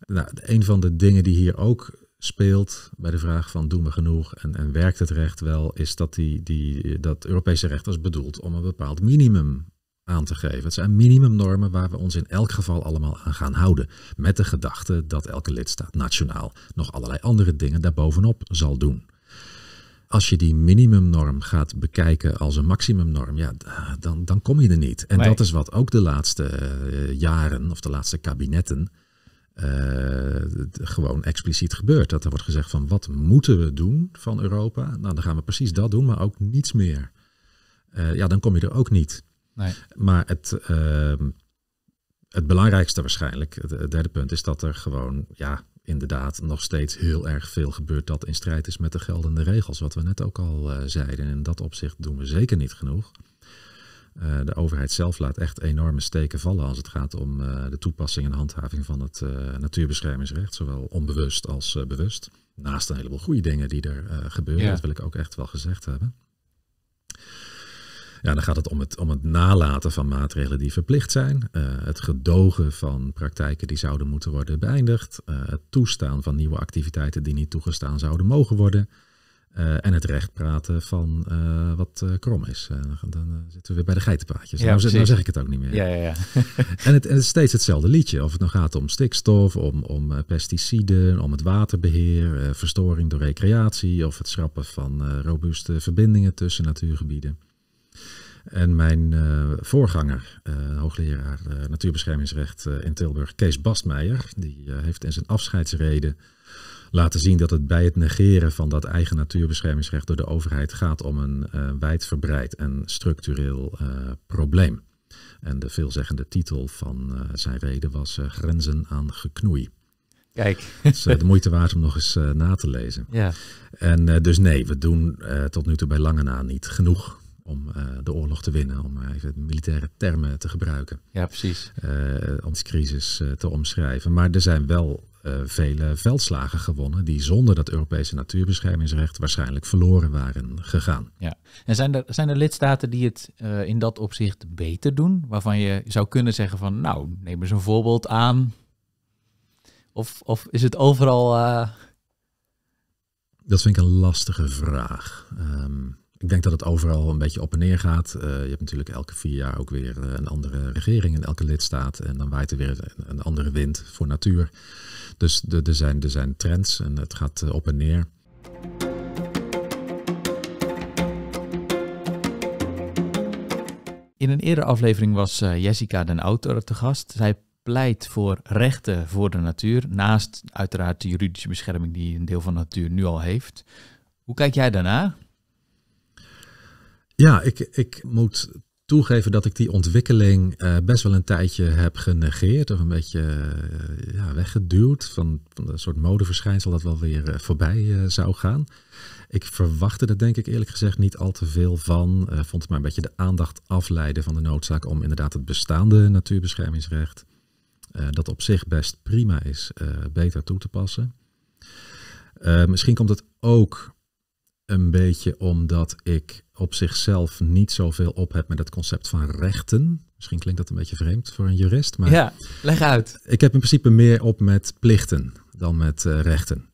Nou, een van de dingen die hier ook speelt bij de vraag van doen we genoeg en, en werkt het recht wel, is dat, die, die, dat Europese recht als bedoeld om een bepaald minimum aan te geven. Het zijn minimumnormen waar we ons in elk geval allemaal aan gaan houden. Met de gedachte dat elke lidstaat nationaal nog allerlei andere dingen daarbovenop zal doen. Als je die minimumnorm gaat bekijken als een maximumnorm, ja, dan, dan kom je er niet. En dat is wat ook de laatste eh, jaren of de laatste kabinetten eh, gewoon expliciet gebeurt. Dat er wordt gezegd van wat moeten we doen van Europa? Nou, dan gaan we precies dat doen, maar ook niets meer. Eh, ja, dan kom je er ook niet. Nee. Maar het, ehm, het belangrijkste waarschijnlijk, het derde punt, is dat er gewoon, ja, inderdaad nog steeds heel erg veel gebeurt dat in strijd is met de geldende regels. Wat we net ook al eh, zeiden. En in dat opzicht doen we zeker niet genoeg. Eh, de overheid zelf laat echt enorme steken vallen als het gaat om eh, de toepassing en handhaving van het eh, natuurbeschermingsrecht, zowel onbewust als bewust. Naast een heleboel goede dingen die er gebeuren, dat wil ik ook echt wel gezegd hebben. Ja, dan gaat het om het, om het nalaten van maatregelen die verplicht zijn, het gedogen van praktijken die zouden moeten worden beëindigd, het toestaan van nieuwe activiteiten die niet toegestaan zouden mogen worden, eh, en het recht praten van eh, wat eh, krom is. Dan, dan zitten we weer bij de geitenpraatjes. nou, nou zeg ik het ook niet meer. Ja, ja, ja. en, het, is steeds hetzelfde liedje. Of het nou gaat om stikstof, om, om pesticiden, om het waterbeheer, verstoring door recreatie of het schrappen van robuuste verbindingen tussen natuurgebieden. En mijn voorganger, hoogleraar natuurbeschermingsrecht in Tilburg, Kees Bastmeijer, die heeft in zijn afscheidsreden laten zien dat het bij het negeren van dat eigen natuurbeschermingsrecht door de overheid gaat om een eh, wijdverbreid en structureel eh, probleem. En de veelzeggende titel van eh, zijn reden was Grenzen aan geknoei. Kijk. Het is de moeite waard om nog eens na te lezen. Ja. En dus nee, we doen tot nu toe bij lange na niet genoeg om de oorlog te winnen, om even militaire termen te gebruiken. Ja, precies. Uh, ons crisis te omschrijven. Maar er zijn wel eh, vele veldslagen gewonnen die zonder dat Europese natuurbeschermingsrecht waarschijnlijk verloren waren gegaan. Ja. En zijn er, zijn er lidstaten die het eh, in dat opzicht beter doen? Waarvan je zou kunnen zeggen van nou, neem eens een voorbeeld aan. Of, of is het overal... Eh, dat vind ik een lastige vraag. Um, ik denk dat het overal een beetje op en neer gaat. Eh, je hebt natuurlijk elke vier jaar ook weer eh, een andere regering in elke lidstaat. En dan waait er weer een, andere wind voor natuur. Dus er zijn, zijn trends en het gaat eh, op en neer. In een eerdere aflevering was Jessica den Autor te gast. Zij pleit voor rechten voor de natuur, naast uiteraard de juridische bescherming die een deel van de natuur nu al heeft. Hoe kijk jij daarna? Ja, ik, ik moet toegeven dat ik die ontwikkeling eh, best wel een tijdje heb genegeerd of een beetje eh, ja, weggeduwd. Van, van, een soort modeverschijnsel dat wel weer eh, voorbij zou gaan. Ik verwachtte er denk ik eerlijk gezegd niet al te veel van. vond het maar een beetje de aandacht afleiden van de noodzaak om inderdaad het bestaande natuurbeschermingsrecht, dat op zich best prima is, beter toe te passen. misschien komt het ook een beetje omdat ik op zichzelf niet zoveel op heb met het concept van rechten. Misschien klinkt dat een beetje vreemd voor een jurist, maar... Ja, leg uit. Ik heb in principe meer op met plichten dan met eh, rechten.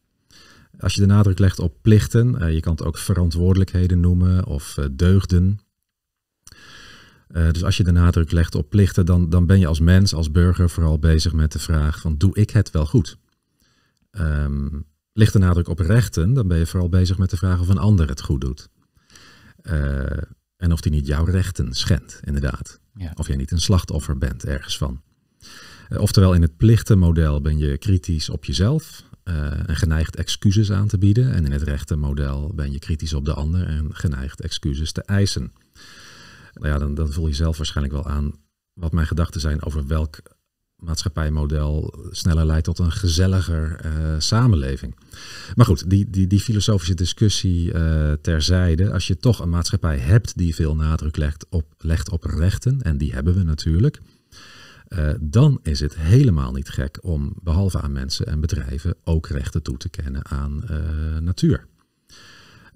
Als je de nadruk legt op plichten, eh, je kan het ook verantwoordelijkheden noemen of eh, deugden. dus als je de nadruk legt op plichten, dan, dan ben je als mens, als burger vooral bezig met de vraag van doe ik het wel goed? Um, ligt de nadruk op rechten, dan ben je vooral bezig met de vraag of een ander het goed doet. Eh, en of die niet jouw rechten schendt, inderdaad. Of jij niet een slachtoffer bent ergens van. Eh, oftewel, in het plichtenmodel ben je kritisch op jezelf eh, en geneigd excuses aan te bieden. En in het rechtenmodel ben je kritisch op de ander en geneigd excuses te eisen. Nou ja, dan, dan voel je zelf waarschijnlijk wel aan wat mijn gedachten zijn over welk maatschappijmodel sneller leidt tot een gezelliger eh, samenleving. Maar goed, die, die, die filosofische discussie eh, terzijde. Als je toch een maatschappij hebt die veel nadruk legt op, legt op rechten, en die hebben we natuurlijk, eh, dan is het helemaal niet gek om behalve aan mensen en bedrijven ook rechten toe te kennen aan natuur.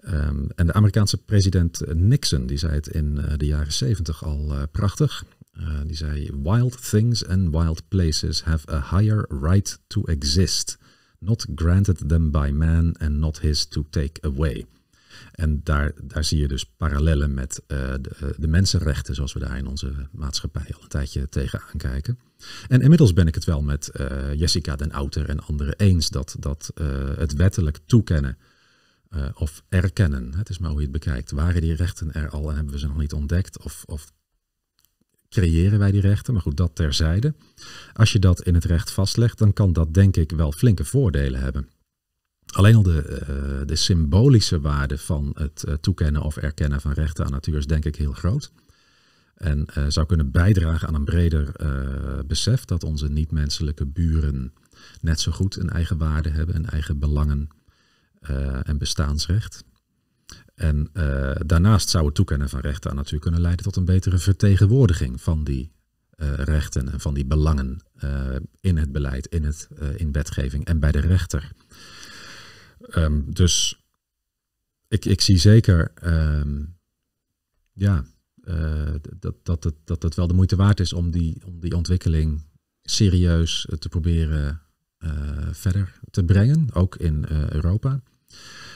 Ehm, en de Amerikaanse president Nixon die zei het in de jaren zeventig al prachtig. Eh, die zei: Wild things and wild places have a higher right to exist, not granted them by man and not his to take away. En daar, daar zie je dus parallellen met eh, de, eh, de, mensenrechten, zoals we daar in onze maatschappij al een tijdje tegenaan kijken. En inmiddels ben ik het wel met Jessica den Outer en anderen eens dat, dat het wettelijk toekennen of erkennen, het is maar hoe je het bekijkt, waren die rechten er al en hebben we ze nog niet ontdekt? Of, of creëren wij die rechten. Maar goed, dat terzijde. Als je dat in het recht vastlegt, dan kan dat denk ik wel flinke voordelen hebben. Alleen al de, eh, de symbolische waarde van het eh, toekennen of erkennen van rechten aan natuur is denk ik heel groot. En eh, zou kunnen bijdragen aan een breder besef dat onze niet-menselijke buren net zo goed een eigen waarde hebben, een eigen belangen en bestaansrecht. En eh, daarnaast zou het toekennen van rechten aan natuur kunnen leiden tot een betere vertegenwoordiging van die eh, rechten en van die belangen eh, in het beleid, in, het, in wetgeving en bij de rechter. Ehm, dus ik, ik zie zeker ehm, ja, dat, dat, het, dat het wel de moeite waard is om die, om die ontwikkeling serieus te proberen verder te brengen, ook in Europa.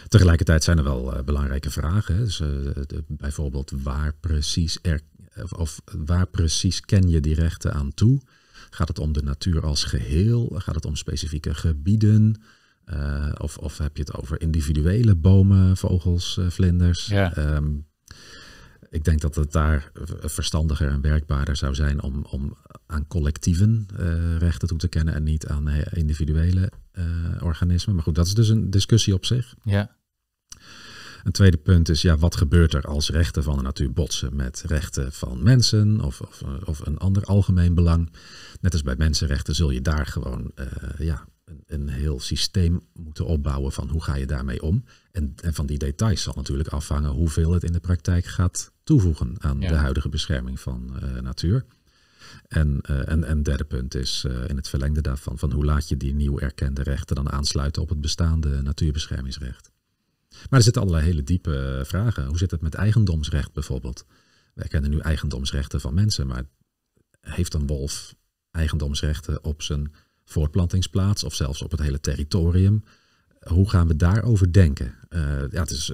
Tegelijkertijd zijn er wel eh, belangrijke vragen. Dus, eh, de, bijvoorbeeld waar precies, er, eh, of waar precies ken je die rechten aan toe? Gaat het om de natuur als geheel? Gaat het om specifieke gebieden? of, of, heb je het over individuele bomen, vogels, vlinders? Ehm, ik denk dat het daar verstandiger en werkbaarder zou zijn om, om aan collectieven eh, rechten toe te kennen en niet aan eh, individuele eh, organismen. Maar goed, dat is dus een discussie op zich. Ja. Een tweede punt is, ja, wat gebeurt er als rechten van de natuur botsen met rechten van mensen of, of, of een ander algemeen belang? Net als bij mensenrechten zul je daar gewoon ja, een, een, heel systeem moeten opbouwen van hoe ga je daarmee om. En, van die details zal natuurlijk afhangen hoeveel het in de praktijk gaat toevoegen aan de huidige bescherming van natuur. En, uh, en, en derde punt is eh, in het verlengde daarvan, van hoe laat je die nieuw erkende rechten dan aansluiten op het bestaande natuurbeschermingsrecht. Maar er zitten allerlei hele diepe eh, vragen. Hoe zit het met eigendomsrecht bijvoorbeeld? Wij kennen nu eigendomsrechten van mensen, maar heeft een wolf eigendomsrechten op zijn voortplantingsplaats of zelfs op het hele territorium? Hoe gaan we daarover denken? ja, het is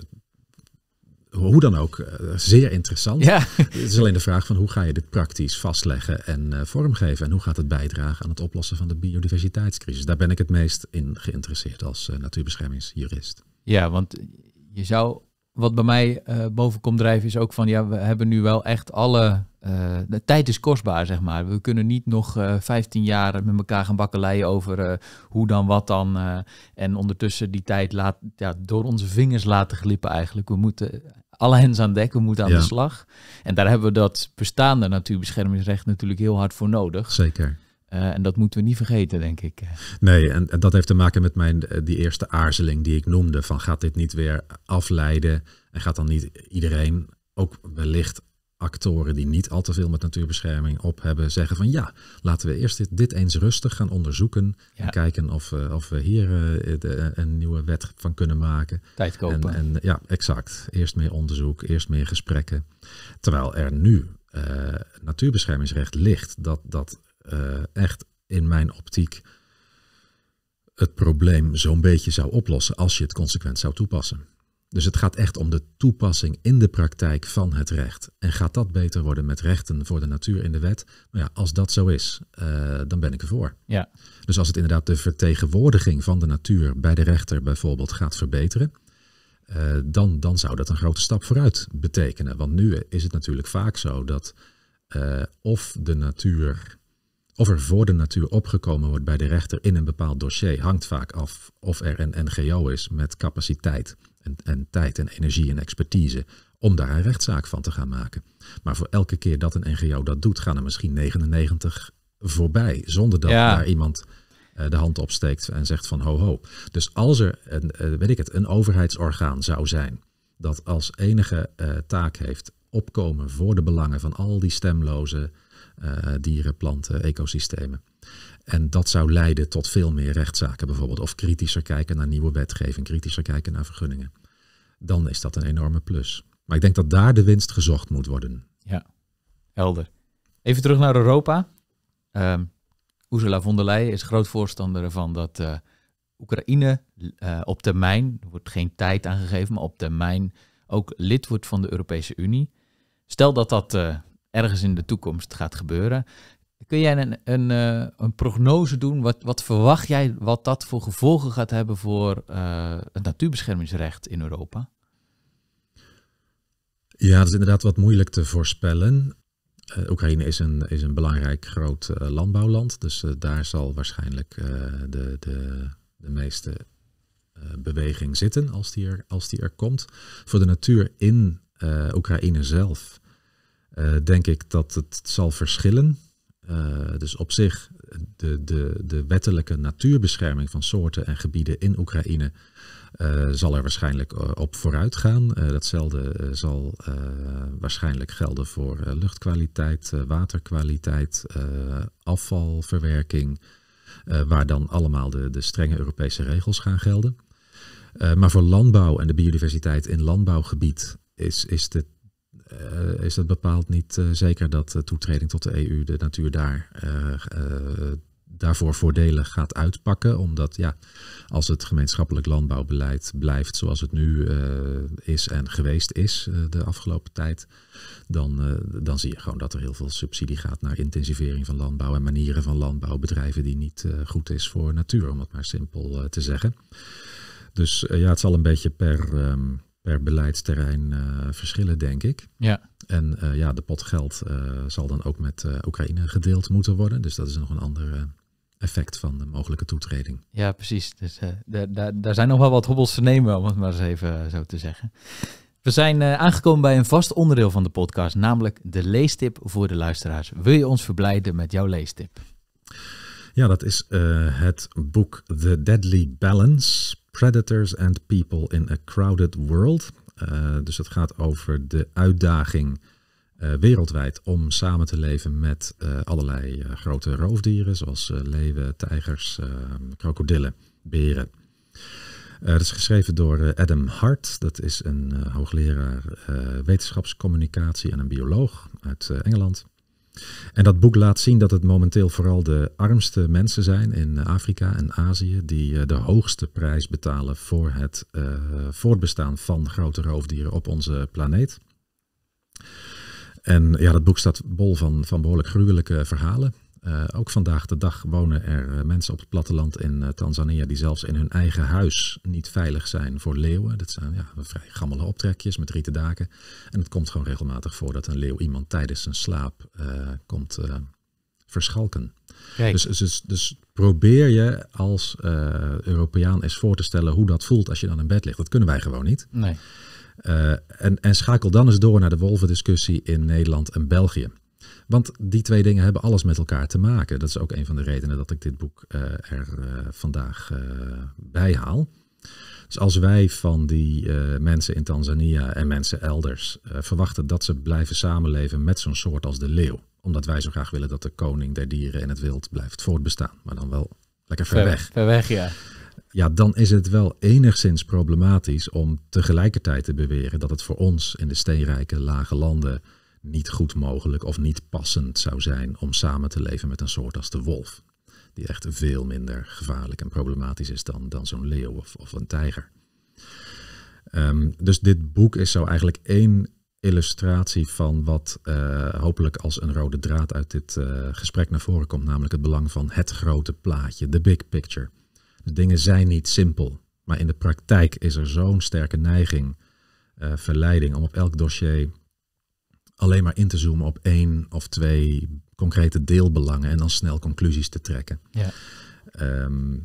hoe dan ook, eh, zeer interessant. Het is alleen de vraag van hoe ga je dit praktisch vastleggen en eh, vormgeven. En hoe gaat het bijdragen aan het oplossen van de biodiversiteitscrisis. Daar ben ik het meest in geïnteresseerd als eh, natuurbeschermingsjurist. Ja, want je zou, wat bij mij uh, boven drijven, is ook van ja, we hebben nu wel echt alle. de tijd is kostbaar, zeg maar. We kunnen niet nog 15 jaar met elkaar gaan bakkeleien over hoe dan, wat dan. en ondertussen die tijd laat, ja, door onze vingers laten glippen eigenlijk. We moeten alle hens aan dek, we moeten aan de slag. En daar hebben we dat bestaande natuurbeschermingsrecht natuurlijk heel hard voor nodig. Zeker. Eh, en dat moeten we niet vergeten, denk ik. Nee, en, en dat heeft te maken met mijn, eh, die eerste aarzeling die ik noemde. Van gaat dit niet weer afleiden en gaat dan niet iedereen ook wellicht actoren die niet al te veel met natuurbescherming op hebben, zeggen van ja, laten we eerst dit, dit eens rustig gaan onderzoeken. En kijken of, eh, of we hier eh, de, eh, een nieuwe wet van kunnen maken. Tijd kopen. En, en, ja, exact. Eerst meer onderzoek, eerst meer gesprekken. Terwijl er nu natuurbeschermingsrecht ligt, dat, dat echt in mijn optiek het probleem zo'n beetje zou oplossen als je het consequent zou toepassen. Dus het gaat echt om de toepassing in de praktijk van het recht. En gaat dat beter worden met rechten voor de natuur in de wet? Nou ja, als dat zo is, eh, dan ben ik ervoor. Ja. Dus als het inderdaad de vertegenwoordiging van de natuur bij de rechter bijvoorbeeld gaat verbeteren, eh, dan, dan zou dat een grote stap vooruit betekenen. Want nu is het natuurlijk vaak zo dat eh, of de natuur. Of er voor de natuur opgekomen wordt bij de rechter in een bepaald dossier hangt vaak af of er een NGO is met capaciteit en, tijd en energie en expertise om daar een rechtszaak van te gaan maken. Maar voor elke keer dat een NGO dat doet, gaan er misschien 99 voorbij, zonder dat daar iemand eh, de hand opsteekt en zegt van ho ho. Dus als er, een, eh, weet ik het, een overheidsorgaan zou zijn dat als enige eh, taak heeft opkomen voor de belangen van al die stemloze eh, dieren, planten, ecosystemen. En dat zou leiden tot veel meer rechtszaken bijvoorbeeld. Of kritischer kijken naar nieuwe wetgeving, kritischer kijken naar vergunningen. Dan is dat een enorme plus. Maar ik denk dat daar de winst gezocht moet worden. Ja, helder. Even terug naar Europa. Um, Ursula von der Leyen is groot voorstander ervan dat eh, Oekraïne eh, op termijn, er wordt geen tijd aangegeven, maar op termijn ook lid wordt van de Europese Unie. Stel dat dat eh, ergens in de toekomst gaat gebeuren. Kun jij een, een, eh, een prognose doen? Wat, wat, verwacht jij wat dat voor gevolgen gaat hebben voor eh, het natuurbeschermingsrecht in Europa? Ja, dat is inderdaad wat moeilijk te voorspellen. Oekraïne is een, is een belangrijk groot landbouwland. Dus daar zal waarschijnlijk de, de, de meeste beweging zitten als die, er, als die er komt. Voor de natuur in eh, Oekraïne zelf, eh, denk ik dat het zal verschillen. Eh, dus op zich, de, de, de wettelijke natuurbescherming van soorten en gebieden in Oekraïne zal er waarschijnlijk op vooruit gaan. datzelfde zal waarschijnlijk gelden voor luchtkwaliteit, waterkwaliteit, afvalverwerking. waar dan allemaal de, de strenge Europese regels gaan gelden. maar voor landbouw en de biodiversiteit in landbouwgebied is, is, eh, is het bepaald niet eh, zeker dat toetreding tot de EU de natuur daar, eh, daarvoor voordelen gaat uitpakken. Omdat ja, als het gemeenschappelijk landbouwbeleid blijft zoals het nu is en geweest is de afgelopen tijd, dan, dan zie je gewoon dat er heel veel subsidie gaat naar intensivering van landbouw en manieren van landbouw, bedrijven die niet goed is voor natuur, om het maar simpel te zeggen. Dus ja, het zal een beetje per. Ehm, per beleidsterrein eh, verschillen, denk ik. Ja. En eh, ja, de potgeld eh, zal dan ook met Oekraïne gedeeld moeten worden. Dus dat is nog een ander effect van de mogelijke toetreding. Ja, precies. Dus daar zijn nog wel wat hobbels te nemen, om het maar eens even zo te zeggen. We zijn aangekomen bij een vast onderdeel van de podcast, namelijk de leestip voor de luisteraars. Wil je ons verblijden met jouw leestip? Ja, dat is eh, het boek The Deadly Balance: Predators and People in a Crowded World. Eh, dus het gaat over de uitdaging eh, wereldwijd om samen te leven met allerlei grote roofdieren, zoals leeuwen, tijgers, ehm, krokodillen, beren. Uh, dat is geschreven door Adam Hart. Dat is een hoogleraar wetenschapscommunicatie en een bioloog uit Engeland. En dat boek laat zien dat het momenteel vooral de armste mensen zijn in Afrika en Azië die eh, de hoogste prijs betalen voor het eh, voortbestaan van grote roofdieren op onze planeet. En ja, dat boek staat bol van, van behoorlijk gruwelijke verhalen. Eh, ook vandaag de dag wonen er eh, mensen op het platteland in uh, Tanzania die zelfs in hun eigen huis niet veilig zijn voor leeuwen. Dat zijn ja, vrij gammele optrekjes met rieten daken. En het komt gewoon regelmatig voor dat een leeuw iemand tijdens zijn slaap komt verschalken. Dus, dus, dus, probeer je als Europeaan eens voor te stellen hoe dat voelt als je dan in bed ligt. Dat kunnen wij gewoon niet. Nee. en, en schakel dan eens door naar de wolvendiscussie in Nederland en België. Want die twee dingen hebben alles met elkaar te maken. Dat is ook een van de redenen dat ik dit boek eh, er eh, vandaag uh, eh, bij haal. Dus als wij van die mensen in Tanzania en mensen elders verwachten dat ze blijven samenleven met zo'n soort als de leeuw, omdat wij zo graag willen dat de koning der dieren in het wild blijft voortbestaan, maar dan wel lekker ver, ver weg. Ver weg, ja. Ja, dan is het wel enigszins problematisch om tegelijkertijd te beweren dat het voor ons in de steenrijke lage landen niet goed mogelijk of niet passend zou zijn om samen te leven met een soort als de wolf. Die echt veel minder gevaarlijk en problematisch is dan, dan zo'n leeuw of, of een tijger. Ehm, dus dit boek is zo eigenlijk één illustratie van wat eh, hopelijk als een rode draad uit dit eh, gesprek naar voren komt, namelijk het belang van het grote plaatje, de big picture. De dingen zijn niet simpel, maar in de praktijk is er zo'n sterke neiging, eh, verleiding om op elk dossier alleen maar in te zoomen op één of twee concrete deelbelangen en dan snel conclusies te trekken. Ja. Ehm,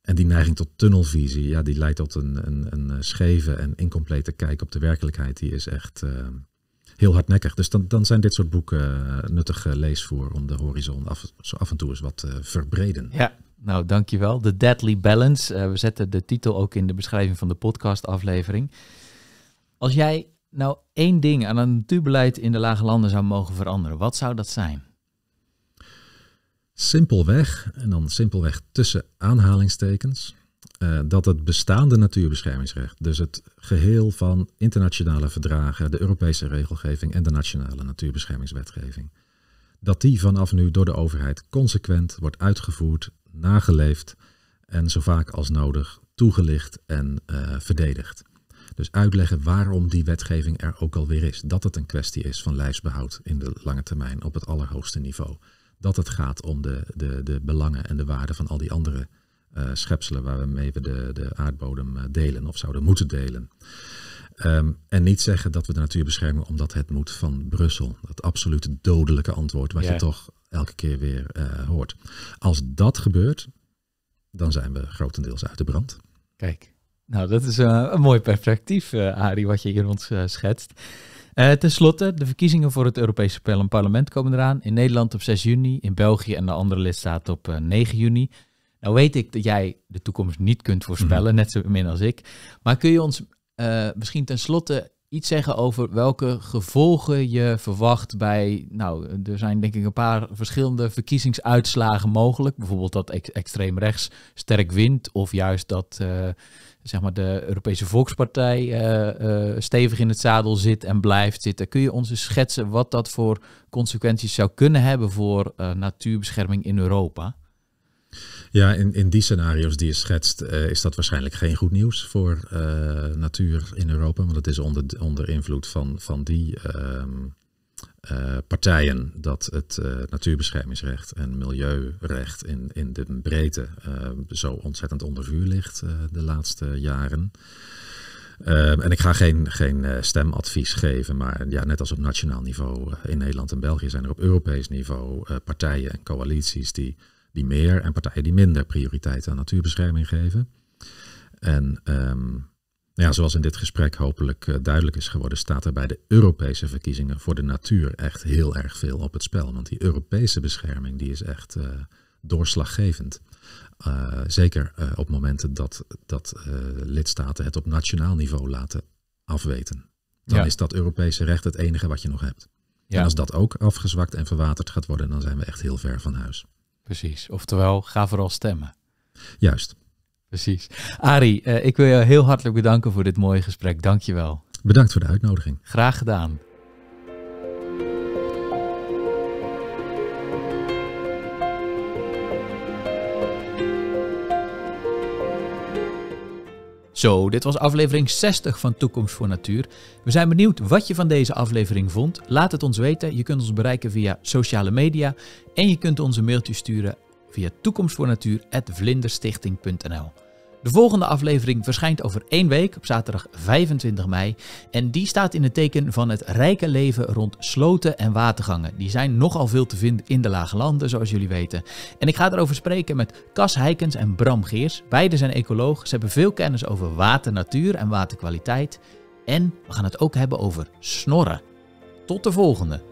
en die neiging tot tunnelvisie, ja, die leidt tot een, een, een eh, scheve en incomplete kijk op de werkelijkheid. Die is echt uh, heel hardnekkig. Dus dan, dan zijn dit soort boeken eh, nuttig eh, voor om de horizon af, af en toe eens wat te verbreden. Ja, nou dankjewel. The Deadly Balance. we zetten de titel ook in de beschrijving van de podcastaflevering. Als jij nou één ding aan het natuurbeleid in de lage landen zou mogen veranderen, wat zou dat zijn? Simpelweg, en dan simpelweg tussen aanhalingstekens, eh, dat het bestaande natuurbeschermingsrecht, dus het geheel van internationale verdragen, de Europese regelgeving en de nationale natuurbeschermingswetgeving, dat die vanaf nu door de overheid consequent wordt uitgevoerd, nageleefd en zo vaak als nodig toegelicht en eh, verdedigd. Dus uitleggen waarom die wetgeving er ook alweer is. Dat het een kwestie is van lijfsbehoud in de lange termijn op het allerhoogste niveau. Dat het gaat om de, de, de belangen en de waarden van al die andere eh, schepselen waarmee we de, de aardbodem eh, delen of zouden moeten delen. Ehm, en niet zeggen dat we de natuur beschermen omdat het moet van Brussel. Dat absolute dodelijke antwoord wat je toch elke keer weer eh, hoort. Als dat gebeurt, dan zijn we grotendeels uit de brand. Kijk, nou, dat is eh, een mooi perspectief, eh, Arie, wat je hier ons eh, schetst. Ten slotte, de verkiezingen voor het Europese parlement komen eraan. In Nederland op 6 juni, in België en de andere lidstaten op 9 juni. Nou weet ik dat jij de toekomst niet kunt voorspellen, mhm. net zo min als ik. Maar kun je ons uh, misschien tenslotte iets zeggen over welke gevolgen je verwacht bij... Nou, er zijn denk ik een paar verschillende verkiezingsuitslagen mogelijk. Bijvoorbeeld dat extreem rechts sterk wint of juist dat zeg maar de Europese Volkspartij eh, eh, stevig in het zadel zit en blijft zitten. Kun je ons eens schetsen wat dat voor consequenties zou kunnen hebben voor eh, natuurbescherming in Europa? Ja, in, in die scenario's die je schetst, is dat waarschijnlijk geen goed nieuws voor natuur in Europa. Want het is onder, onder invloed van, van die ehm, eh, partijen dat het eh, natuurbeschermingsrecht en milieurecht in, in de breedte eh, zo ontzettend onder vuur ligt de laatste jaren. en ik ga geen, geen stemadvies geven, maar ja, net als op nationaal niveau in Nederland en België zijn er op Europees niveau partijen en coalities die, die meer en partijen die minder prioriteit aan natuurbescherming geven. En ehm, ja, zoals in dit gesprek hopelijk eh, duidelijk is geworden, staat er bij de Europese verkiezingen voor de natuur echt heel erg veel op het spel. Want die Europese bescherming die is echt eh, doorslaggevend. Eh, zeker op momenten dat, dat lidstaten het op nationaal niveau laten afweten. Dan is dat Europese recht het enige wat je nog hebt. Ja. En als dat ook afgezwakt en verwaterd gaat worden, dan zijn we echt heel ver van huis. Precies. Oftewel, ga vooral stemmen. Juist. Precies. Arie, eh, ik wil je heel hartelijk bedanken voor dit mooie gesprek. Dank je wel. Bedankt voor de uitnodiging. Graag gedaan. Zo, dit was aflevering 60 van Toekomst voor Natuur. We zijn benieuwd wat je van deze aflevering vond. Laat het ons weten. Je kunt ons bereiken via sociale media en je kunt ons een mailtje sturen via toekomstvoornatuur.vlinderstichting.nl. De volgende aflevering verschijnt over één week op zaterdag 25 mei. En die staat in het teken van het rijke leven rond sloten en watergangen. Die zijn nogal veel te vinden in de Lage Landen, zoals jullie weten. En ik ga erover spreken met Cas Heikens en Bram Geers. Beiden zijn ecoloog. Ze hebben veel kennis over waternatuur en waterkwaliteit. En we gaan het ook hebben over snorren. Tot de volgende!